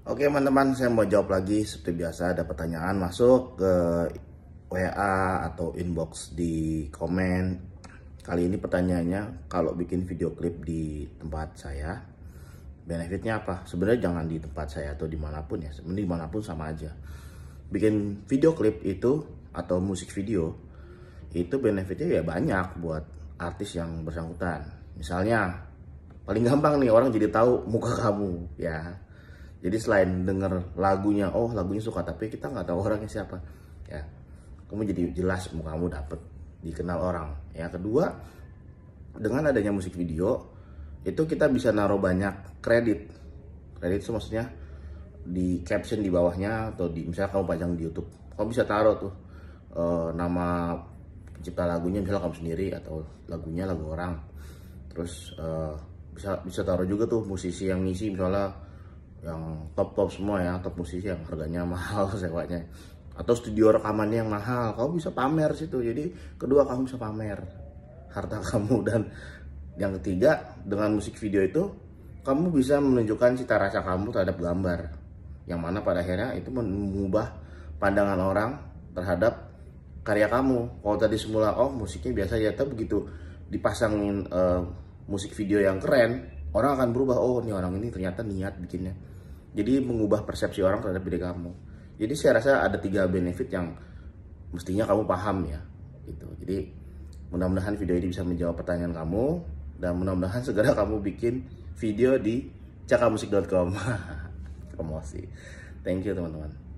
Oke teman-teman, saya mau jawab lagi seperti biasa ada pertanyaan masuk ke WA atau inbox di komen. Kali ini pertanyaannya kalau bikin video klip di tempat saya, benefitnya apa? Sebenarnya jangan di tempat saya atau dimanapun ya, sebenarnya dimanapun sama aja. Bikin video klip itu atau musik video itu benefitnya ya banyak buat artis yang bersangkutan. Misalnya paling gampang nih orang jadi tahu muka kamu ya jadi selain denger lagunya oh lagunya suka tapi kita nggak tahu orangnya siapa ya kamu jadi jelas mau kamu dapet dikenal orang ya kedua dengan adanya musik video itu kita bisa naruh banyak kredit kredit itu maksudnya di caption di bawahnya atau di misalnya kamu pajang di YouTube kamu bisa taruh tuh e, nama pencipta lagunya misalnya kamu sendiri atau lagunya lagu orang terus e, bisa bisa taruh juga tuh musisi yang ngisi misalnya yang top top semua ya top musisi yang harganya mahal sewanya atau studio rekamannya yang mahal kamu bisa pamer situ jadi kedua kamu bisa pamer harta kamu dan yang ketiga dengan musik video itu kamu bisa menunjukkan cita rasa kamu terhadap gambar yang mana pada akhirnya itu mengubah pandangan orang terhadap karya kamu kalau tadi semula oh musiknya biasa ya tapi begitu dipasangin uh, musik video yang keren orang akan berubah oh ini orang ini ternyata niat bikinnya jadi mengubah persepsi orang terhadap diri kamu jadi saya rasa ada tiga benefit yang mestinya kamu paham ya gitu jadi mudah-mudahan video ini bisa menjawab pertanyaan kamu dan mudah-mudahan segera kamu bikin video di cakamusik.com promosi thank you teman-teman